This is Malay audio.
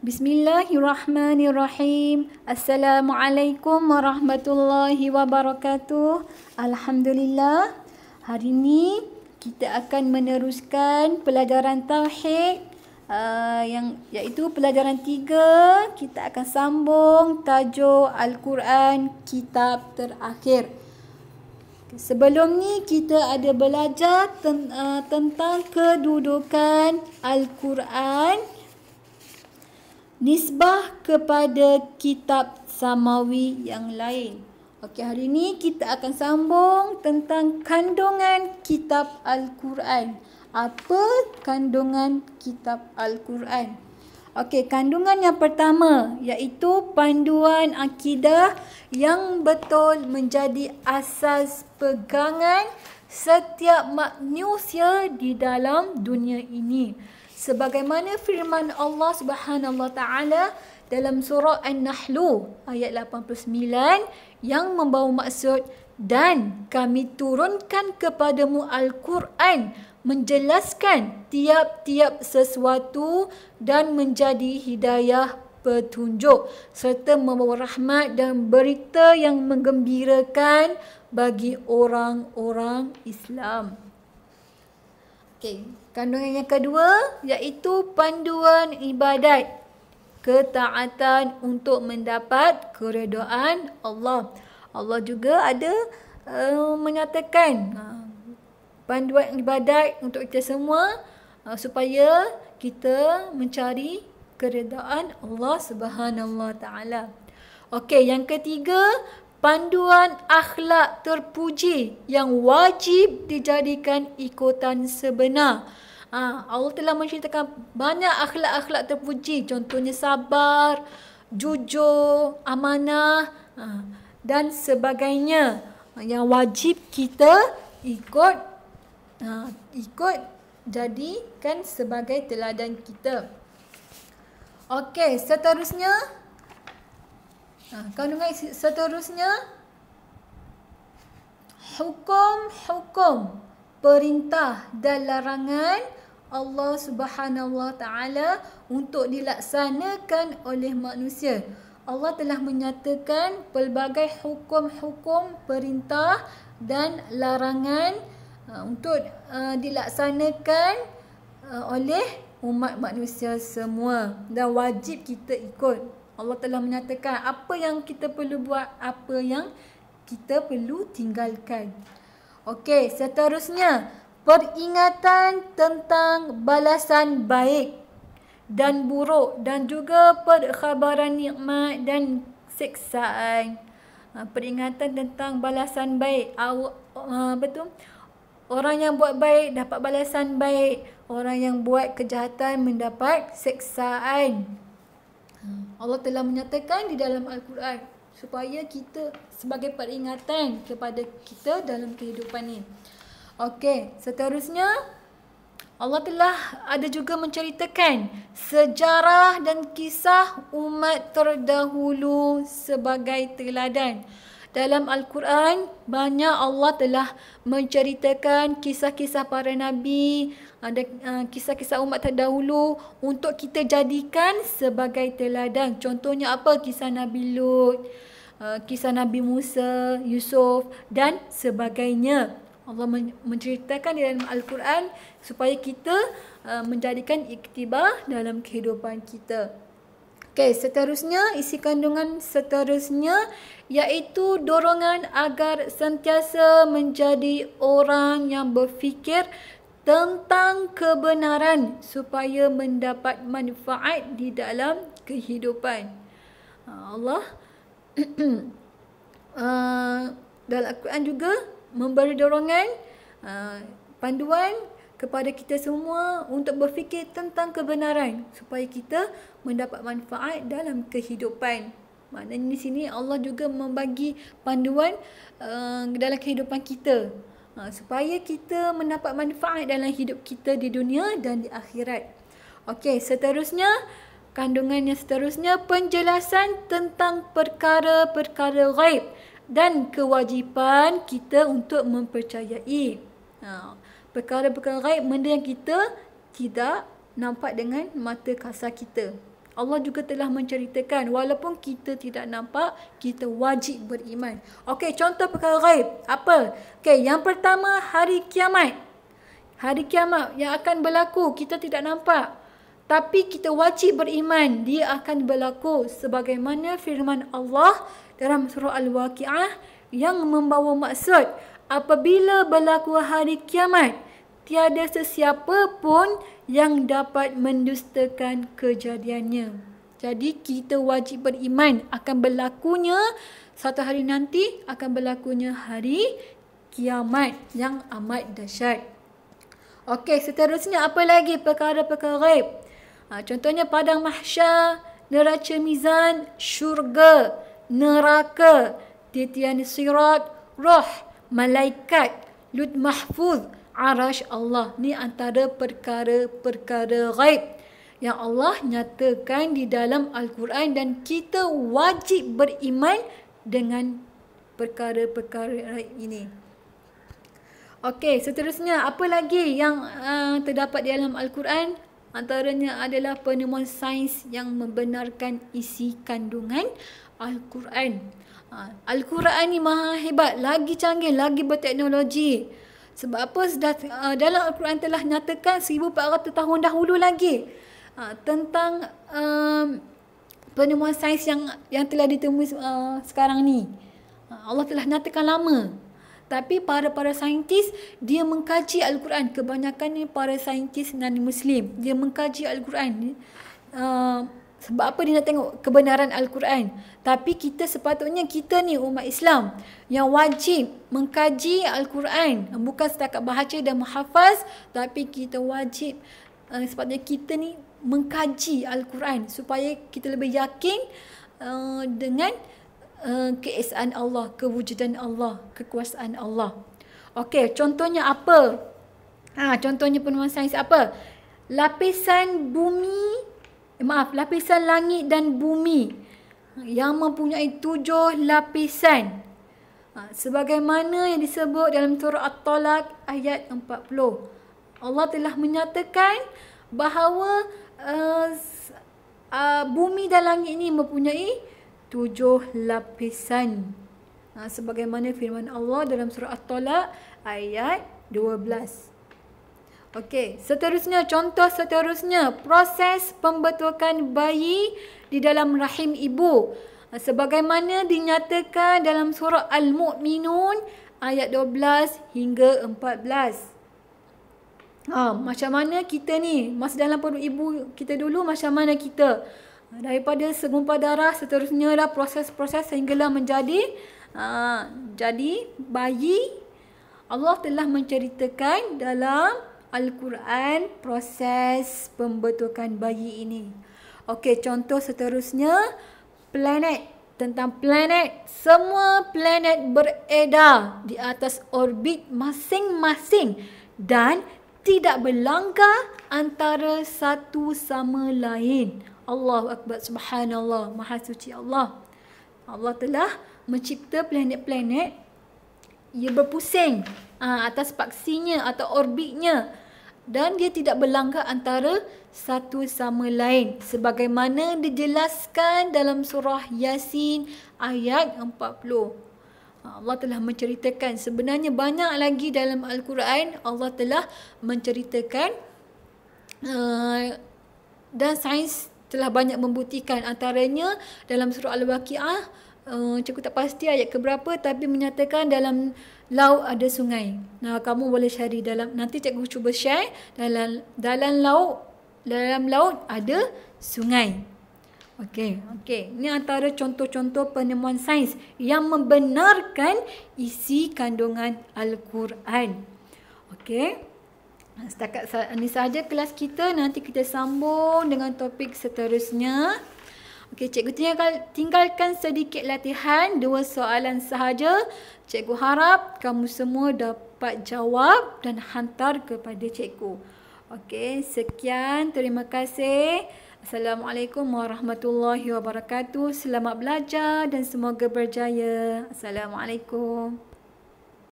Bismillahirrahmanirrahim. Assalamualaikum warahmatullahi wabarakatuh. Alhamdulillah. Hari ini kita akan meneruskan pelajaran tauhid uh, yang iaitu pelajaran 3. Kita akan sambung tajuk Al-Quran kitab terakhir. Sebelum ni kita ada belajar ten, uh, tentang kedudukan Al-Quran nisbah kepada kitab samawi yang lain. Okey, hari ini kita akan sambung tentang kandungan kitab Al-Quran. Apa kandungan kitab Al-Quran? Okey, kandungan yang pertama iaitu panduan akidah yang betul menjadi asas pegangan setiap manusia di dalam dunia ini sebagaimana firman Allah Subhanahu taala dalam surah An-Nahl ayat 89 yang membawa maksud dan kami turunkan kepadamu Al-Quran menjelaskan tiap-tiap sesuatu dan menjadi hidayah petunjuk serta membawa rahmat dan berita yang menggembirakan bagi orang-orang Islam. Okay. Kandungan yang kedua iaitu panduan ibadat. Ketaatan untuk mendapat keredoan Allah. Allah juga ada uh, menyatakan uh, panduan ibadat untuk kita semua uh, supaya kita mencari keredaan Allah Subhanahu Wa Taala. Okey, yang ketiga panduan akhlak terpuji yang wajib dijadikan ikutan sebenar. Ha, Allah telah menceritakan banyak akhlak-akhlak terpuji. Contohnya sabar, jujur, amanah ha, dan sebagainya yang wajib kita ikut ha, ikut jadikan sebagai teladan kita. Okey, seterusnya Ha, Kandungan seterusnya hukum-hukum perintah dan larangan Allah Subhanahu taala untuk dilaksanakan oleh manusia. Allah telah menyatakan pelbagai hukum-hukum perintah dan larangan ha, untuk ha, dilaksanakan oleh umat manusia semua dan wajib kita ikut. Allah telah menyatakan apa yang kita perlu buat, apa yang kita perlu tinggalkan. Okey, seterusnya, peringatan tentang balasan baik dan buruk dan juga perkhabaran nikmat dan seksaan. Ha, peringatan tentang balasan baik. Uh, apa betul. Orang yang buat baik dapat balasan baik. Orang yang buat kejahatan mendapat seksaan. Ha, Allah telah menyatakan di dalam Al-Quran supaya kita sebagai peringatan kepada kita dalam kehidupan ini. Okey, seterusnya Allah telah ada juga menceritakan sejarah dan kisah umat terdahulu sebagai teladan. Dalam Al-Quran, banyak Allah telah menceritakan kisah-kisah para nabi, ada eh, kisah-kisah umat terdahulu untuk kita jadikan sebagai teladan. Contohnya apa? Kisah Nabi Lut, eh, kisah Nabi Musa, Yusuf dan sebagainya. Allah menceritakan dalam Al-Quran supaya kita eh, menjadikan iktibar dalam kehidupan kita. Okey, seterusnya isi kandungan seterusnya iaitu dorongan agar sentiasa menjadi orang yang berfikir tentang kebenaran supaya mendapat manfaat di dalam kehidupan. Ha, Allah uh, dalam Al-Quran juga memberi dorongan uh, panduan kepada kita semua untuk berfikir tentang kebenaran supaya kita mendapat manfaat dalam kehidupan. Maknanya di sini Allah juga membagi panduan uh, dalam kehidupan kita uh, supaya kita mendapat manfaat dalam hidup kita di dunia dan di akhirat. Okey, seterusnya kandungan yang seterusnya penjelasan tentang perkara-perkara ghaib dan kewajipan kita untuk mempercayai. Uh, perkara-perkara gaib benda yang kita tidak nampak dengan mata kasar kita. Allah juga telah menceritakan walaupun kita tidak nampak kita wajib beriman. Okey, contoh perkara gaib. Apa? Okey, yang pertama hari kiamat. Hari kiamat yang akan berlaku kita tidak nampak tapi kita wajib beriman dia akan berlaku sebagaimana firman Allah dalam surah Al-Waqiah yang membawa maksud apabila berlaku hari kiamat, tiada sesiapa pun yang dapat mendustakan kejadiannya. Jadi kita wajib beriman akan berlakunya satu hari nanti akan berlakunya hari kiamat yang amat dahsyat. Okey, seterusnya apa lagi perkara-perkara ghaib? Ha, contohnya padang mahsyar, neraca mizan, syurga, neraka, titian sirat, roh, malaikat lut mahfuz arash Allah ni antara perkara-perkara ghaib yang Allah nyatakan di dalam al-Quran dan kita wajib beriman dengan perkara-perkara ini. Okey, seterusnya apa lagi yang uh, terdapat di dalam al-Quran? Antaranya adalah penemuan sains yang membenarkan isi kandungan al-Quran. Ha, Al-Quran ni maha hebat, lagi canggih, lagi berteknologi. Sebab apa? Sudah, uh, dalam Al-Quran telah nyatakan 1400 tahun dahulu lagi uh, tentang um, penemuan sains yang yang telah ditemui uh, sekarang ni. Uh, Allah telah nyatakan lama. Tapi para-para saintis, dia mengkaji Al-Quran. Kebanyakan ni para saintis dan Muslim. Dia mengkaji Al-Quran. Uh, sebab apa dia nak tengok kebenaran Al-Quran? Tapi kita sepatutnya kita ni umat Islam yang wajib mengkaji Al-Quran. Bukan setakat baca dan menghafaz, tapi kita wajib uh, sepatutnya kita ni mengkaji Al-Quran supaya kita lebih yakin uh, dengan uh, keesaan Allah, kewujudan Allah, kekuasaan Allah. Okey, contohnya apa? Ha, contohnya penemuan sains apa? Lapisan bumi maaf, lapisan langit dan bumi yang mempunyai tujuh lapisan. Ah, sebagaimana yang disebut dalam surah At-Talaq ayat 40. Allah telah menyatakan bahawa uh, uh, bumi dan langit ini mempunyai tujuh lapisan. Ah, sebagaimana firman Allah dalam surah At-Talaq ayat 12. Okey, seterusnya contoh seterusnya proses pembetulkan bayi di dalam rahim ibu. Ah, sebagaimana dinyatakan dalam surah Al-Mu'minun ayat 12 hingga 14. Ha, ah, macam mana kita ni masa dalam perut ibu kita dulu macam mana kita ah, daripada segumpal darah seterusnya lah proses-proses sehinggalah menjadi ha, jadi bayi Allah telah menceritakan dalam Al-Quran proses pembentukan bayi ini. Okey, contoh seterusnya planet tentang planet, semua planet beredar di atas orbit masing-masing dan tidak berlanggar antara satu sama lain. Allahu Akbar Subhanallah, Maha Suci Allah. Allah telah mencipta planet-planet ia berpusing Ha, atas paksinya atau orbitnya dan dia tidak berlanggar antara satu sama lain sebagaimana dijelaskan dalam surah Yasin ayat 40. Ha, Allah telah menceritakan sebenarnya banyak lagi dalam Al-Quran Allah telah menceritakan ha, dan sains telah banyak membuktikan antaranya dalam surah Al-Waqi'ah uh, eh, cikgu tak pasti ayat ke berapa tapi menyatakan dalam laut ada sungai. Nah, kamu boleh cari dalam nanti cikgu cuba share dalam dalam laut dalam laut ada sungai. Okey, okey. Ini antara contoh-contoh penemuan sains yang membenarkan isi kandungan al-Quran. Okey. Setakat ini sahaja kelas kita. Nanti kita sambung dengan topik seterusnya. Okey, cikgu tinggal, tinggalkan sedikit latihan, dua soalan sahaja. Cikgu harap kamu semua dapat jawab dan hantar kepada cikgu. Okey, sekian. Terima kasih. Assalamualaikum warahmatullahi wabarakatuh. Selamat belajar dan semoga berjaya. Assalamualaikum.